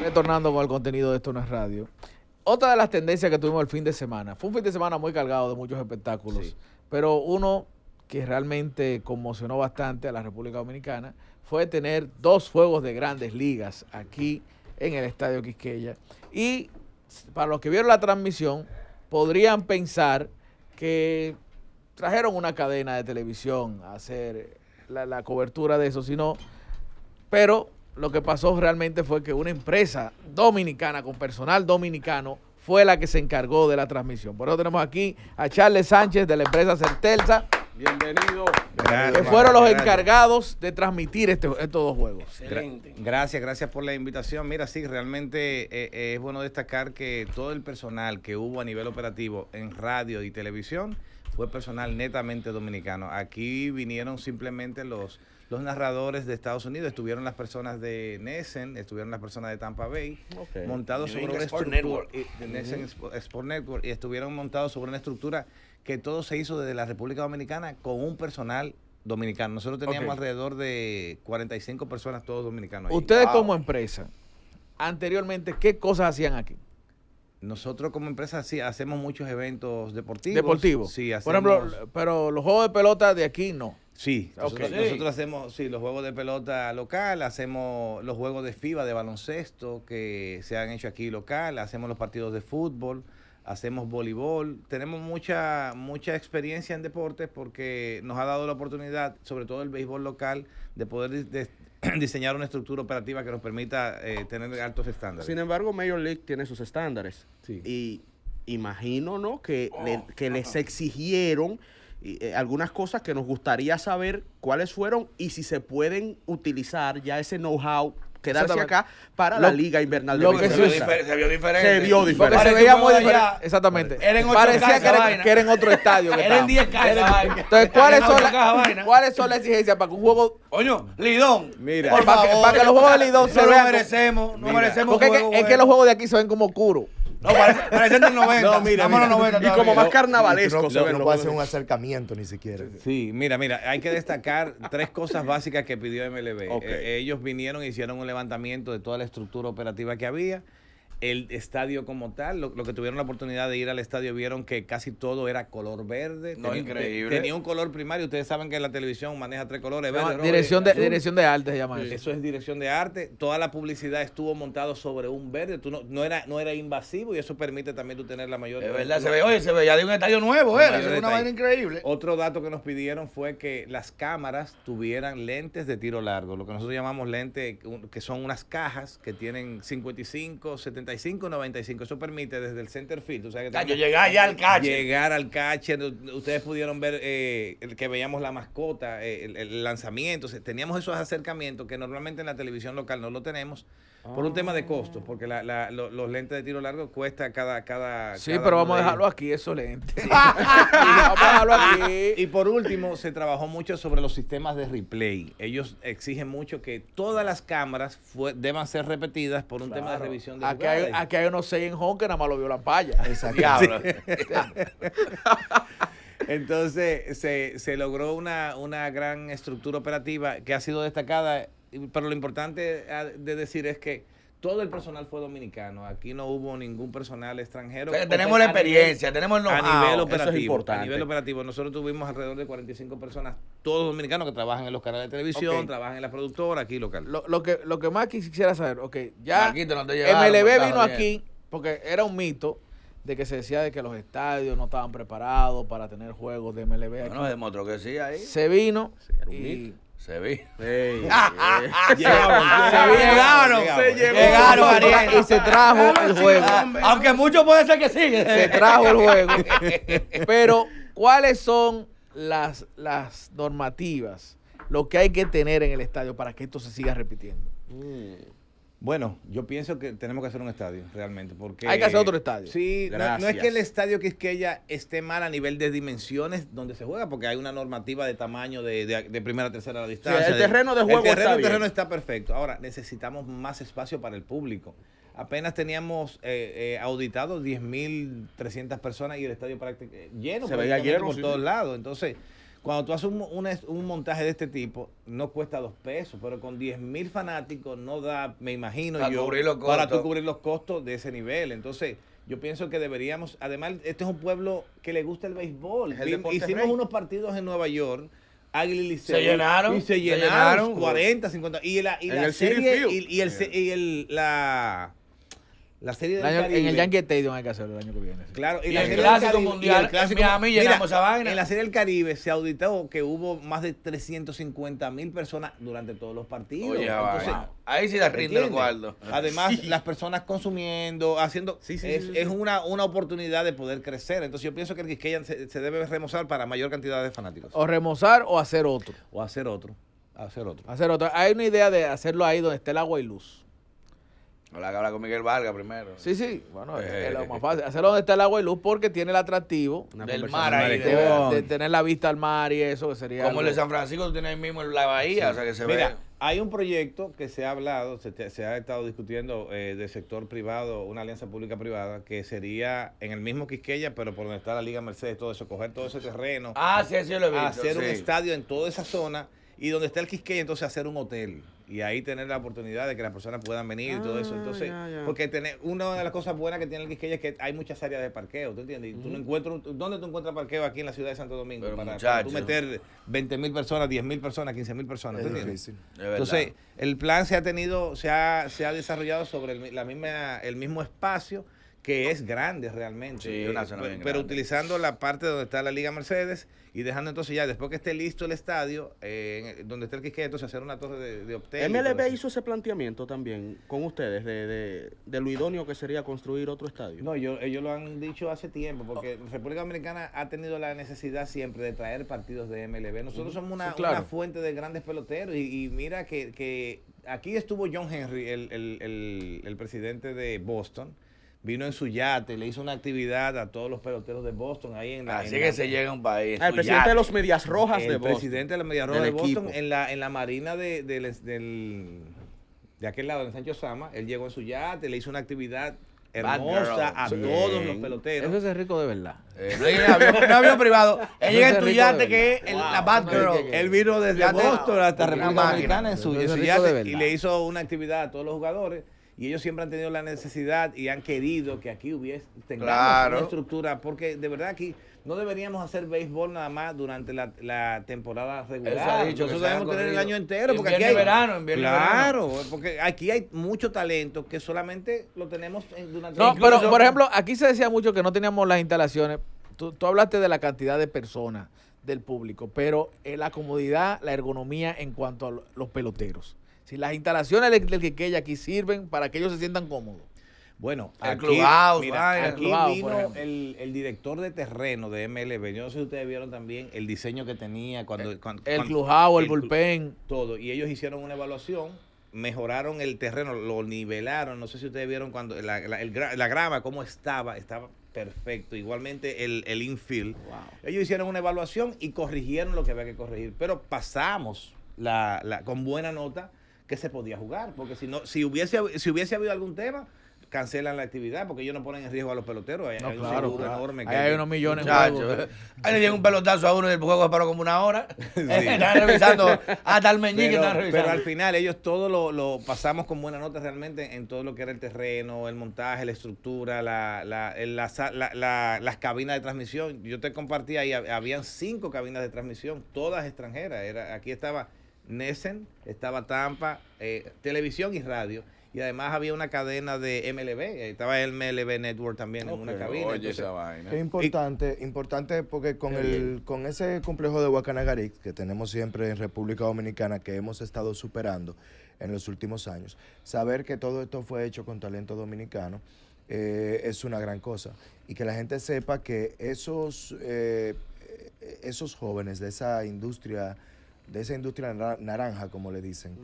Retornando con el contenido de Esto no es radio. Otra de las tendencias que tuvimos el fin de semana. Fue un fin de semana muy cargado de muchos espectáculos. Pero uno que realmente conmocionó bastante a la República Dominicana fue tener dos juegos de grandes ligas aquí en el Estadio Quisqueya. Y para los que vieron la transmisión, podrían pensar que trajeron una cadena de televisión a hacer la, cobertura de eso, sino, pero lo que pasó realmente fue que una empresa dominicana con personal dominicano fue la que se encargó de la transmisión. Por eso tenemos aquí a Charles Sánchez de la empresa Certelsa. Bienvenido. que fueron los encargados de transmitir este, estos dos juegos. Excelente. Gracias, gracias por la invitación. Mira, sí, realmente eh, eh, es bueno destacar que todo el personal que hubo a nivel operativo en radio y televisión fue personal netamente dominicano. Aquí vinieron simplemente los, los narradores de Estados Unidos, estuvieron las personas de Nessen, estuvieron las personas de Tampa Bay, montados sobre una estructura de Sport Network, y estuvieron montados sobre una estructura que todo se hizo desde la República Dominicana con un personal dominicano. Nosotros teníamos alrededor de 45 personas, todos dominicanos. Ustedes como empresa, anteriormente, ¿qué cosas hacían aquí? Nosotros como empresa sí hacemos muchos eventos deportivos. Deportivos. Sí, hacemos... Por ejemplo, pero los juegos de pelota de aquí no. Sí, nosotros, hacemos sí, los juegos de pelota local, hacemos los juegos de FIBA de baloncesto que se han hecho aquí local, hacemos los partidos de fútbol, hacemos voleibol. Tenemos mucha, mucha experiencia en deportes porque nos ha dado la oportunidad, sobre todo el béisbol local, de poder de, diseñar una estructura operativa que nos permita eh, tener altos estándares. Sin embargo, Major League tiene sus estándares. Y imagino, ¿no? Que, oh. les exigieron eh, algunas cosas que nos gustaría saber cuáles fueron y si se pueden utilizar ya ese know-how quedarse acá para la liga invernal de lo que se, se vio diferente. Se vio diferente. Se veía muy diferente. Exactamente. Parecía que era en otro estadio. Eran 10 casas. Entonces, ¿cuáles son las exigencias para que un juego. Coño, Lidón. Mira, para que los juegos de Lidón se vean. No merecemos. No merecemos. Porque es que los juegos de aquí se ven como oscuros. No, parece, el 90. mira, y como más carnavalesco. No, puede ser un acercamiento ni siquiera. Sí, mira, mira, hay que destacar tres cosas básicas que pidió MLB. Eh, ellos vinieron y hicieron un levantamiento de toda la estructura operativa que había el estadio como tal. Lo, que tuvieron la oportunidad de ir al estadio vieron que casi todo era color verde. No, increíble. Tenía un color primario. Ustedes saben que la televisión maneja tres colores. dirección, de, dirección de arte se llama eso. es dirección de arte. Toda la publicidad estuvo montado sobre un verde. Tú no, era, no era invasivo y eso permite también tú tener la mayor... Es eh, verdad, se ve, oye, se ya de un estadio nuevo. Era, es una vaina increíble. Otro dato que nos pidieron fue que las cámaras tuvieran lentes de tiro largo. Lo que nosotros llamamos lentes, que son unas cajas que tienen 55, 75 95. Eso permite desde el center field. O sea, que llegar al cache. Llegar al cache. Ustedes pudieron ver eh, que veíamos la mascota, eh, el, lanzamiento. teníamos esos acercamientos que normalmente en la televisión local no lo tenemos. Por un ah. tema de costo, porque la, la, los lentes de tiro largo cuesta cada. cada sí, pero vamos a dejarlo aquí, eso lente vamos a dejarlo aquí. Y por último, se trabajó mucho sobre los sistemas de replay. Ellos exigen mucho que todas las cámaras deban ser repetidas por un tema de revisión de aquí hay, aquí hay unos seis en Hong que nada más lo vio la palla. Exacto. Entonces se, se logró una, una gran estructura operativa que ha sido destacada pero lo importante ah, de decir es que todo el personal fue dominicano. Aquí no hubo ningún personal extranjero. tenemos la experiencia, tenemos el know A nivel operativo. a nivel operativo. Nosotros tuvimos alrededor de 45 personas, todos dominicanos que trabajan en los canales de televisión, trabajan en la productora, aquí local. Lo, que, lo que más quisiera saber, ok, ya MLB vino aquí porque era un mito de que se decía de que los estadios no estaban preparados para tener juegos de MLB. Bueno, demostró que sí ahí. Se vino y se vi. Eh, llegaron, llegaron, llegaron, se llegaron, Ariel. Y se trajo el juego. Aunque mucho puede ser que sí. Se trajo el juego. Pero, ¿cuáles son las, las normativas, lo que hay que tener en el estadio para que esto se siga repitiendo? Mm. Bueno, yo pienso que tenemos que hacer un estadio, realmente, porque... Hay que hacer otro estadio. Sí, no, es que el estadio que es que ella esté mal a nivel de dimensiones donde se juega, porque hay una normativa de tamaño de, primera, tercera la distancia. el terreno de juego está perfecto. Ahora, necesitamos más espacio para el público. Apenas teníamos eh, eh auditado 10.300 personas y el estadio prácticamente lleno, por todos lados. Entonces... Cuando tú haces un, un, montaje de este tipo, no cuesta dos pesos, pero con 10 mil fanáticos no da, me imagino para tú cubrir los costos de ese nivel. Entonces, yo pienso que deberíamos, además, este es un pueblo que le gusta el béisbol. Hicimos unos partidos en Nueva York. Águila y Se llenaron. Y se llenaron. 40, 50. Y la, Y, y el, la, serie En el Yankee Stadium hay que hacerlo el año que viene. Claro, y, la el serie clásico mundial. En la serie del Caribe se auditó que hubo más de 350 mil personas durante todos los partidos. Ahí sí la rinde Eduardo. Además, las personas consumiendo, haciendo. Sí, es, es una, una oportunidad de poder crecer. Entonces, yo pienso que el Quisqueyan se, debe remozar para mayor cantidad de fanáticos. O remozar o hacer otro. O hacer otro. Hacer otro. Hacer otro. Hay una idea de hacerlo ahí donde esté el agua y luz. Habla, con Miguel Vargas primero. Sí, sí. Bueno, es lo eh, más eh, fácil. Hacerlo donde está el agua y luz porque tiene el atractivo del mar ahí. De, tener la vista al mar y eso que sería. Como el de San Francisco, tú tienes ahí mismo la bahía, o sea que se Mira, Hay un proyecto que se ha hablado, se, ha estado discutiendo eh, del sector privado, una alianza pública-privada, que sería en el mismo Quisqueya, pero por donde está la Liga Mercedes, todo eso, coger todo ese terreno. Ah, sí, sí, lo he visto. Hacer un estadio en toda esa zona y donde está el Quisqueya, entonces hacer un hotel y ahí tener la oportunidad de que las personas puedan venir y todo eso. Ah, Entonces, porque tener, una de las cosas buenas que tiene el Quisqueya es que hay muchas áreas de parqueo, ¿tú entiendes? tú no encuentras, ¿Dónde tú encuentras parqueo aquí en la ciudad de Santo Domingo? para, tú meter 20 mil personas, 10 mil personas, 15 mil personas, entiendes? Entonces, el plan se ha tenido, se ha, se ha desarrollado sobre la misma, el mismo espacio que es grande realmente. pero, utilizando la parte donde está la Liga Mercedes y dejando entonces ya, después que esté listo el estadio, eh, donde esté el Quisqueya, entonces hacer una torre de, de MLB hizo ese planteamiento también con ustedes de, de, de, lo idóneo que sería construir otro estadio. No, yo, ellos lo han dicho hace tiempo, porque República Dominicana ha tenido la necesidad siempre de traer partidos de MLB. Nosotros somos una, fuente de grandes peloteros y, mira que, que, aquí estuvo John Henry, el presidente de Boston vino en su yate, le hizo una actividad a todos los peloteros de Boston ahí en la. Así que se llega a un país. El presidente de los Medias Rojas de Boston. El presidente de los Medias Rojas de Boston en la, en la marina de, del de, aquel lado, en Sancho Sama. Él llegó en su yate, le hizo una actividad hermosa a todos los peloteros. Eso es rico de verdad. Eh, no había privado. Él llega en su yate que es el la Bad Girl. Él vino desde Boston hasta República Dominicana en su yate y le hizo una actividad a todos los jugadores y ellos siempre han tenido la necesidad y han querido que aquí hubiese tengamos una estructura, porque de verdad aquí no deberíamos hacer béisbol nada más durante la, temporada regular. Dicho Nosotros debemos tener el año entero, porque aquí hay verano, en Claro, porque aquí hay mucho talento que solamente lo tenemos durante No, pero por ejemplo, aquí se decía mucho que no teníamos las instalaciones. Tú, hablaste de la cantidad de personas del público, pero eh, la comodidad, la ergonomía en cuanto a los peloteros. Si las instalaciones del, que Quiqueya aquí sirven para que ellos se sientan cómodos. Bueno, el aquí, vino el, director de terreno de MLB. Yo no sé si ustedes vieron también el diseño que tenía cuando... El, cuando, el bullpen. Todo. Y ellos hicieron una evaluación mejoraron el terreno, lo nivelaron. No sé si ustedes vieron cuando la, grama, cómo estaba, estaba perfecto. Igualmente el, el infield. Ellos hicieron una evaluación y corrigieron lo que había que corregir. Pero pasamos la, con buena nota que se podía jugar, porque si no, si hubiese, si hubiese habido algún tema, cancelan la actividad porque ellos no ponen en riesgo a los peloteros. Hay, un enorme. hay, unos millones. de Ahí le llega un pelotazo a uno y el juego se paró como una hora. Eh, están revisando hasta el meñique. Pero, al final ellos todo lo, pasamos con buena nota realmente en todo lo que era el terreno, el montaje, la estructura, la, la, las cabinas de transmisión. Yo te compartí ahí, habían cinco cabinas de transmisión, todas extranjeras. Era, aquí estaba Nesen, estaba Tampa, eh, televisión y radio. Y además había una cadena de MLB, eh, estaba el MLB Network también en una cabina. Es importante, importante porque con el, con ese complejo de Huacanagarí que tenemos siempre en República Dominicana, que hemos estado superando en los últimos años, saber que todo esto fue hecho con talento dominicano. Eh, es una gran cosa. Y que la gente sepa que esos, esos jóvenes de esa industria de esa industria naranja, como le dicen,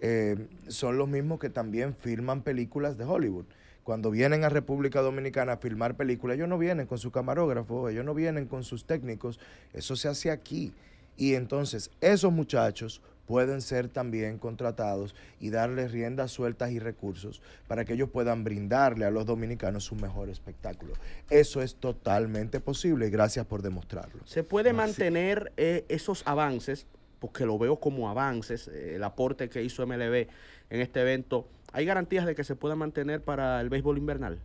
eh, son los mismos que también filman películas de Hollywood. Cuando vienen a República Dominicana a filmar películas, ellos no vienen con su camarógrafo, ellos no vienen con sus técnicos, eso se hace aquí. Y entonces esos muchachos pueden ser también contratados y darles riendas sueltas y recursos para que ellos puedan brindarle a los dominicanos su mejor espectáculo. Eso es totalmente posible y gracias por demostrarlo. ¿Se puede mantener eh, esos avances? porque lo veo como avances, eh, el aporte que hizo MLB en este evento. ¿Hay garantías de que se pueda mantener para el béisbol invernal?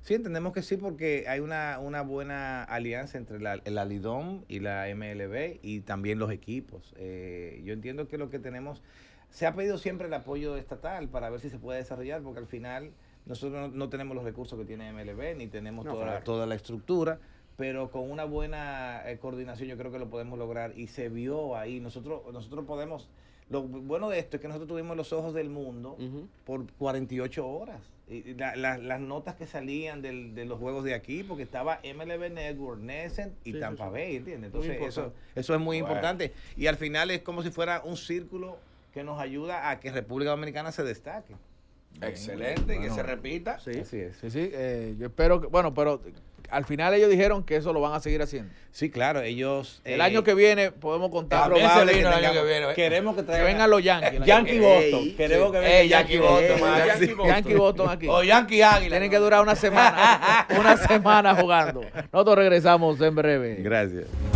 Sí, entendemos que sí, porque hay una, buena alianza entre la, el y la MLB y también los equipos. Eh, yo entiendo que lo que tenemos, se ha pedido siempre el apoyo estatal para ver si se puede desarrollar, porque al final nosotros no, tenemos los recursos que tiene MLB, ni tenemos toda, toda la estructura pero con una buena eh, coordinación yo creo que lo podemos lograr y se vio ahí. Nosotros, nosotros podemos, lo bueno de esto es que nosotros tuvimos los ojos del mundo por 48 horas. Y las notas que salían de los juegos de aquí, porque estaba MLB Network, Nescent y Tampa Bay, ¿entiendes? Entonces eso, eso es muy importante. Y al final es como si fuera un círculo que nos ayuda a que República Dominicana se destaque. Excelente, que se repita. Sí, Sí, sí, eh, yo espero que, bueno, pero al final ellos dijeron que eso lo van a seguir haciendo. Sí, claro, ellos. El eh, año que viene podemos contar. Probable que, que viene, Queremos que traigan. vengan los Yankees. Yankee Boston. queremos que vengan. Yankee, Boston, Yankee, Boston. Yankee Boston aquí. O Yankee Águila. Tienen que durar una semana. una semana jugando. Nosotros regresamos en breve. Gracias.